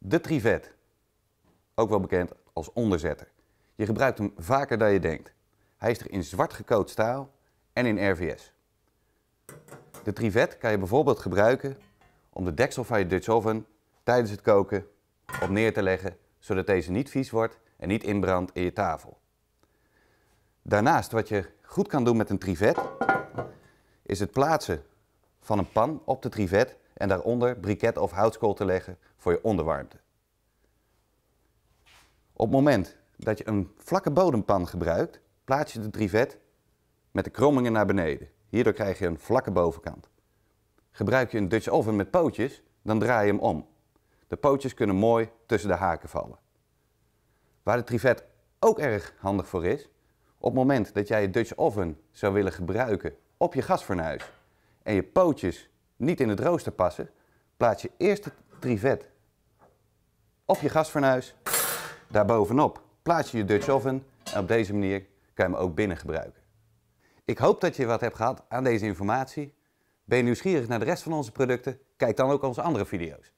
De trivet, ook wel bekend als onderzetter. Je gebruikt hem vaker dan je denkt. Hij is er in zwart gekoot staal en in RVS. De trivet kan je bijvoorbeeld gebruiken om de deksel van je Dutch oven tijdens het koken op neer te leggen, zodat deze niet vies wordt en niet inbrandt in je tafel. Daarnaast, wat je goed kan doen met een trivet, is het plaatsen van een pan op de trivet en daaronder briket of houtskool te leggen voor je onderwarmte. Op het moment dat je een vlakke bodempan gebruikt, plaats je de trivet met de krommingen naar beneden. Hierdoor krijg je een vlakke bovenkant. Gebruik je een Dutch oven met pootjes, dan draai je hem om. De pootjes kunnen mooi tussen de haken vallen. Waar de trivet ook erg handig voor is, op het moment dat jij je Dutch oven zou willen gebruiken op je gasfornuis en je pootjes niet in het rooster passen, plaats je eerst het trivet op je gasfornuis, daarbovenop plaats je je Dutch oven en op deze manier kan je hem ook binnen gebruiken. Ik hoop dat je wat hebt gehad aan deze informatie. Ben je nieuwsgierig naar de rest van onze producten? Kijk dan ook onze andere video's.